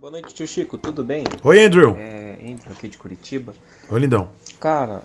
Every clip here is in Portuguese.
Boa noite, tio Chico, tudo bem? Oi, Andrew. É, Andrew aqui de Curitiba. Oi, lindão. Cara,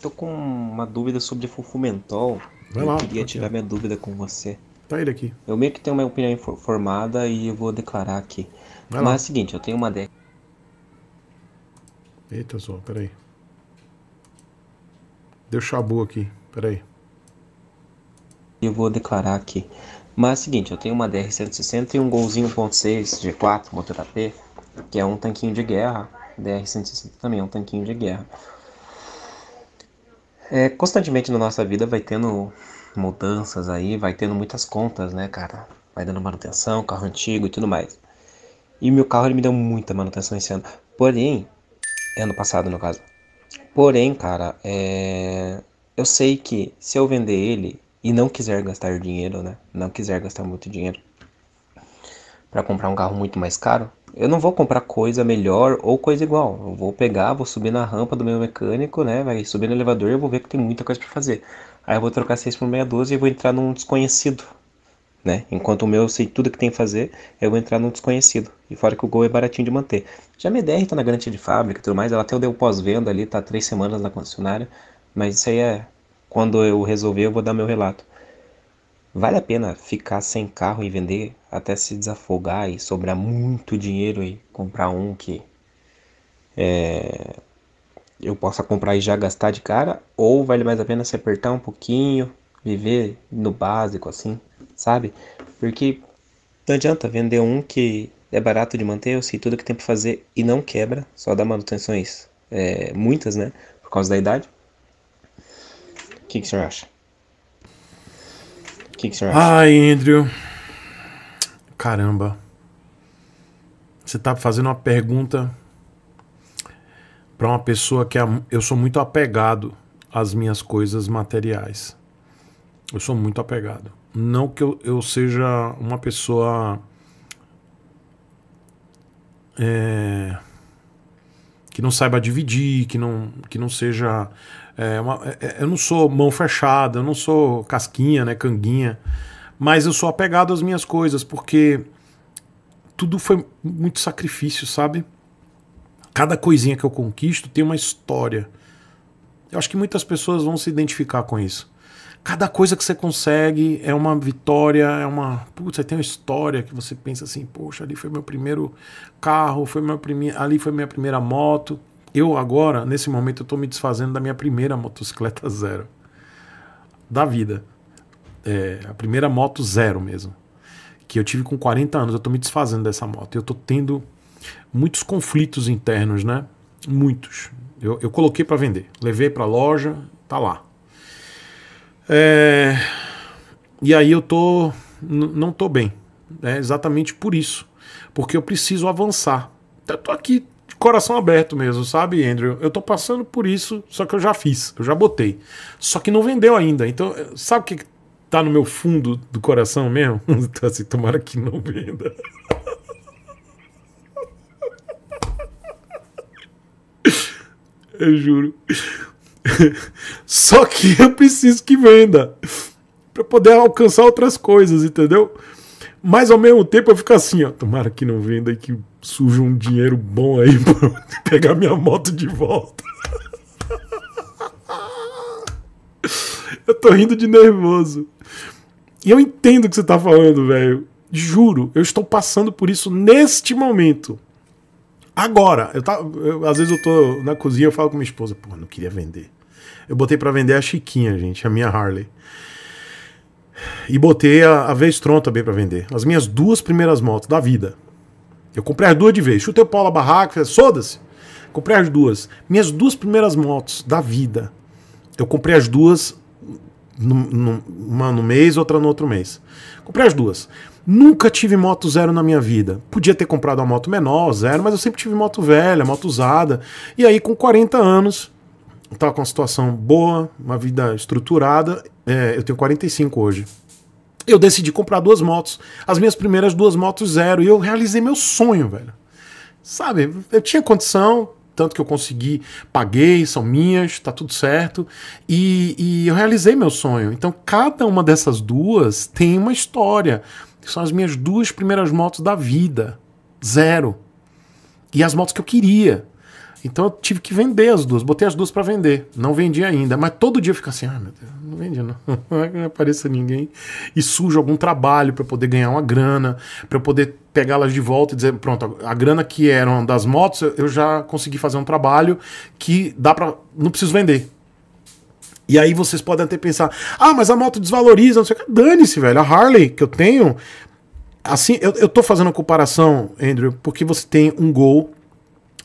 tô com uma dúvida sobre fofumentol. Vai eu lá, queria tirar minha dúvida com você. Tá ele aqui. Eu meio que tenho uma opinião formada e eu vou declarar aqui. Vai Mas lá. é o seguinte, eu tenho uma ideia. Eita, só, peraí. Deu chabu aqui, peraí. Eu vou declarar aqui. Mas é o seguinte, eu tenho uma DR-160 e um Golzinho 1.6 G4 motor AP, que é um tanquinho de guerra. DR-160 também é um tanquinho de guerra. É, constantemente na nossa vida vai tendo mudanças aí, vai tendo muitas contas, né, cara? Vai dando manutenção, carro antigo e tudo mais. E meu carro ele me deu muita manutenção esse ano. Porém, é ano passado no caso. Porém, cara, é... eu sei que se eu vender ele, e não quiser gastar dinheiro, né? Não quiser gastar muito dinheiro para comprar um carro muito mais caro, eu não vou comprar coisa melhor ou coisa igual. Eu vou pegar, vou subir na rampa do meu mecânico, né? Vai subir no elevador, eu vou ver que tem muita coisa para fazer. Aí eu vou trocar 6 por meia e vou entrar num desconhecido, né? Enquanto o meu eu sei tudo que tem que fazer, eu vou entrar num desconhecido. E fora que o Gol é baratinho de manter. Já a MDR tá na garantia de fábrica e tudo mais, ela até deu pós-venda ali, tá três semanas na concessionária, mas isso aí é quando eu resolver, eu vou dar meu relato. Vale a pena ficar sem carro e vender até se desafogar e sobrar muito dinheiro e comprar um que é, eu possa comprar e já gastar de cara? Ou vale mais a pena se apertar um pouquinho, viver no básico assim, sabe? Porque não adianta vender um que é barato de manter, eu sei tudo que tem para fazer e não quebra, só dá manutenções, é, muitas, né? Por causa da idade que, é que você acha? É o que, que você acha? Ai, Andrew. Caramba. Você tá fazendo uma pergunta para uma pessoa que é eu sou muito apegado às minhas coisas materiais. Eu sou muito apegado. Não que eu, eu seja uma pessoa. É que não saiba dividir, que não, que não seja. É, uma, é, é, eu não sou mão fechada, eu não sou casquinha, né, canguinha, mas eu sou apegado às minhas coisas, porque tudo foi muito sacrifício, sabe? Cada coisinha que eu conquisto tem uma história. Eu acho que muitas pessoas vão se identificar com isso cada coisa que você consegue é uma vitória, é uma. Putz, aí tem uma história que você pensa assim, poxa, ali foi meu primeiro carro, foi meu prime... ali foi minha primeira moto. Eu agora, nesse momento, eu tô me desfazendo da minha primeira motocicleta zero. Da vida. É, a primeira moto zero mesmo. Que eu tive com 40 anos, eu tô me desfazendo dessa moto. Eu tô tendo muitos conflitos internos, né? Muitos. Eu, eu coloquei para vender, levei para loja, tá lá é... E aí eu tô. Não tô bem. É exatamente por isso. Porque eu preciso avançar. Eu tô aqui de coração aberto mesmo, sabe, Andrew? Eu tô passando por isso, só que eu já fiz, eu já botei. Só que não vendeu ainda. Então, eh, sabe o que tá no meu fundo do coração mesmo? Então, assim, tomara que não venda. eu juro. Só que eu preciso que venda para poder alcançar outras coisas, entendeu? Mas ao mesmo tempo eu fico assim, ó, tomara que não venda e que surja um dinheiro bom aí para pegar minha moto de volta. eu tô rindo de nervoso. E eu entendo o que você tá falando, velho. Juro, eu estou passando por isso neste momento. Agora, eu tá, eu, às vezes eu tô na cozinha, eu falo com minha esposa, pô, não queria vender. Eu botei para vender a Chiquinha, gente, a minha Harley. E botei a, a Vestron também para vender. As minhas duas primeiras motos da vida. Eu comprei as duas de vez. Chutei o pau na barraca, soda-se. Comprei as duas. Minhas duas primeiras motos da vida. Eu comprei as duas, num, num, uma no mês, outra no outro mês. Comprei as duas. Nunca tive moto zero na minha vida. Podia ter comprado uma moto menor, zero, mas eu sempre tive moto velha, moto usada. E aí, com 40 anos, eu com uma situação boa, uma vida estruturada. É, eu tenho 45 hoje. Eu decidi comprar duas motos. As minhas primeiras duas motos zero. E eu realizei meu sonho, velho. Sabe, eu tinha condição, tanto que eu consegui, paguei, são minhas, tá tudo certo. E, e, eu realizei meu sonho. Então, cada uma dessas duas tem uma história. São as minhas duas primeiras motos da vida. Zero. E as motos que eu queria. Então eu tive que vender as duas. Botei as duas para vender. Não vendi ainda. Mas todo dia eu fico assim: ah, meu Deus, não vendi não. É não apareça ninguém. E surge algum trabalho para poder ganhar uma grana, para eu poder pegá-las de volta e dizer: pronto, a grana que eram das motos eu já consegui fazer um trabalho que dá para. Não preciso vender. E aí vocês podem até pensar, ah, mas a moto desvaloriza, não sei o que. Dane-se, velho. A Harley que eu tenho. Assim, eu, eu tô fazendo a comparação, Andrew, porque você tem um gol,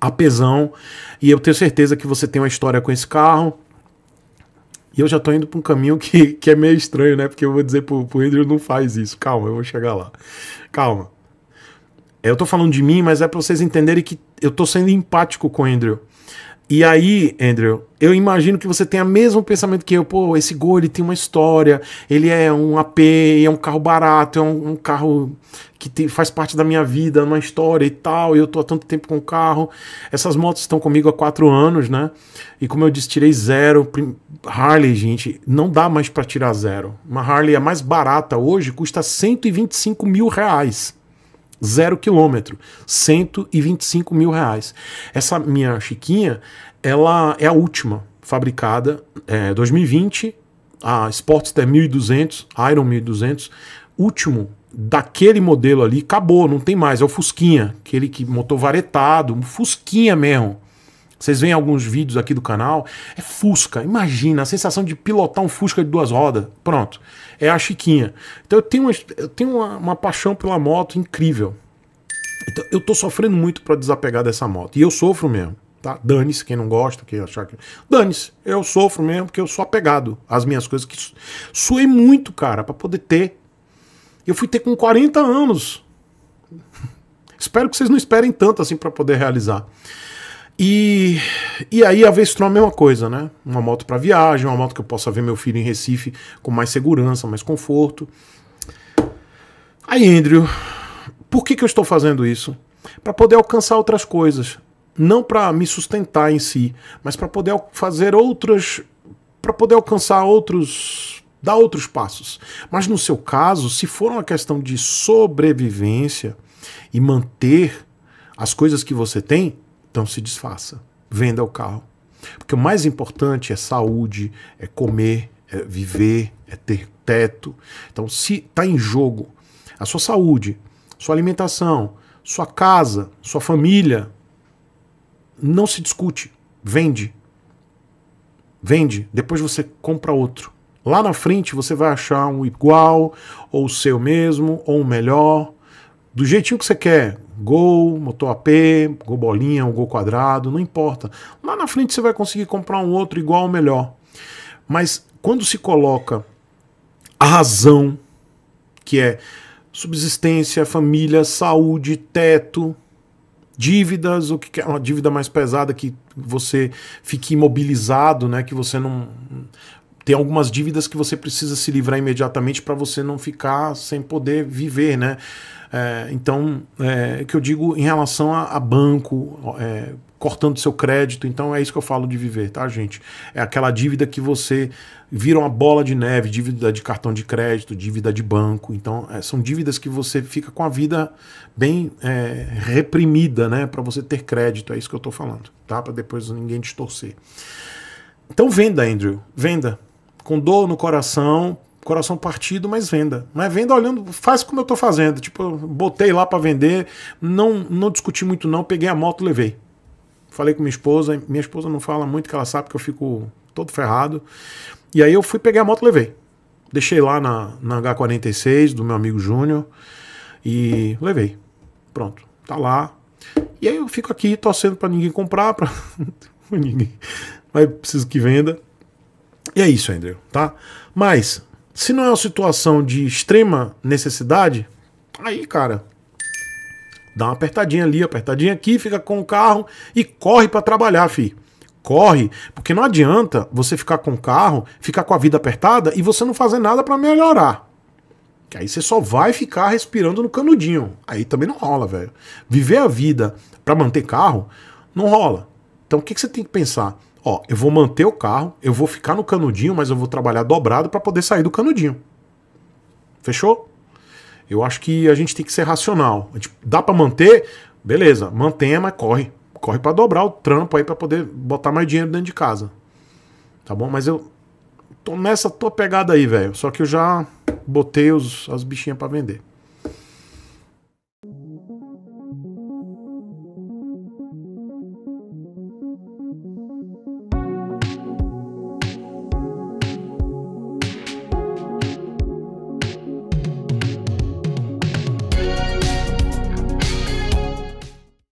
apesão, e eu tenho certeza que você tem uma história com esse carro. E eu já tô indo pra um caminho que, que é meio estranho, né? Porque eu vou dizer pro, pro Andrew, não faz isso. Calma, eu vou chegar lá. Calma. Eu tô falando de mim, mas é pra vocês entenderem que eu tô sendo empático com o Andrew. E aí, Andrew, eu imagino que você tenha o mesmo pensamento que eu. Pô, esse gol ele tem uma história, ele é um AP, é um carro barato, é um, um carro que faz parte da minha vida, uma história e tal. E eu tô há tanto tempo com o carro. Essas motos estão comigo há quatro anos, né? E como eu disse, tirei zero. Harley, gente, não dá mais para tirar zero. Uma Harley é mais barata hoje, custa 125 mil reais zero quilômetro, 125 mil reais. Essa minha Chiquinha, ela é a última fabricada, é, 2020, a Sportster 1200, Iron 1200, último daquele modelo ali, acabou, não tem mais, é o Fusquinha, aquele que motor varetado, um Fusquinha mesmo. Vocês veem alguns vídeos aqui do canal. É Fusca. Imagina a sensação de pilotar um Fusca de duas rodas. Pronto. É a Chiquinha. Então eu tenho uma, eu tenho uma, uma paixão pela moto incrível. Então, eu tô sofrendo muito para desapegar dessa moto. E eu sofro mesmo. Tá? Dane-se quem não gosta, quem achar que. Dane-se, eu sofro mesmo porque eu sou apegado às minhas coisas que suei muito, cara, para poder ter. Eu fui ter com 40 anos. Espero que vocês não esperem tanto assim para poder realizar. E, e aí a Vestron é a mesma coisa, né? Uma moto para viagem, uma moto que eu possa ver meu filho em Recife com mais segurança, mais conforto. Aí, Andrew, por que, que eu estou fazendo isso? Para poder alcançar outras coisas. Não para me sustentar em si, mas para poder fazer outras. para poder alcançar outros. dar outros passos. Mas no seu caso, se for uma questão de sobrevivência e manter as coisas que você tem, então se desfaça, venda o carro. Porque o mais importante é saúde, é comer, é viver, é ter teto. Então se está em jogo a sua saúde, sua alimentação, sua casa, sua família, não se discute, vende. Vende, depois você compra outro. Lá na frente você vai achar um igual, ou o seu mesmo, ou um melhor, do jeitinho que você quer. Gol, motor AP, gol bolinha, um gol quadrado, não importa. Lá na frente você vai conseguir comprar um outro igual ou melhor. Mas quando se coloca a razão, que é subsistência, família, saúde, teto, dívidas, o que é uma dívida mais pesada que você fique imobilizado, né, que você não tem algumas dívidas que você precisa se livrar imediatamente para você não ficar sem poder viver, né? É, então, é, que eu digo em relação a, a banco, é, cortando seu crédito. Então é isso que eu falo de viver, tá, gente? É aquela dívida que você vira uma bola de neve, dívida de cartão de crédito, dívida de banco. Então é, são dívidas que você fica com a vida bem é, reprimida, né? Para você ter crédito. É isso que eu tô falando, tá? Para depois ninguém distorcer. Então venda, Andrew, venda com dor no coração, coração partido, mas venda. Mas venda olhando, faz como eu estou fazendo. Tipo, botei lá para vender, não, não discuti muito não, peguei a moto, levei. Falei com minha esposa, minha esposa não fala muito que ela sabe que eu fico todo ferrado. E aí eu fui, peguei a moto, levei. Deixei lá na, na H46 do meu amigo Júnior e levei. Pronto, tá lá. E aí eu fico aqui torcendo para ninguém comprar, para ninguém. Mas preciso que venda. E é isso, Andrew, tá? Mas, se não é uma situação de extrema necessidade, aí, cara, dá uma apertadinha ali, apertadinha aqui, fica com o carro e corre para trabalhar, fi. Corre, porque não adianta você ficar com o carro, ficar com a vida apertada e você não fazer nada para melhorar. Que aí você só vai ficar respirando no canudinho. Aí também não rola, velho. Viver a vida para manter carro não rola. Então o que, que você tem que pensar? Ó, eu vou manter o carro, eu vou ficar no canudinho, mas eu vou trabalhar dobrado para poder sair do canudinho. Fechou? Eu acho que a gente tem que ser racional. dá para manter? Beleza, mantenha, mas corre. Corre para dobrar o trampo aí para poder botar mais dinheiro dentro de casa. Tá bom? Mas eu tô nessa tua pegada aí, velho. Só que eu já botei os, as bichinhas para vender.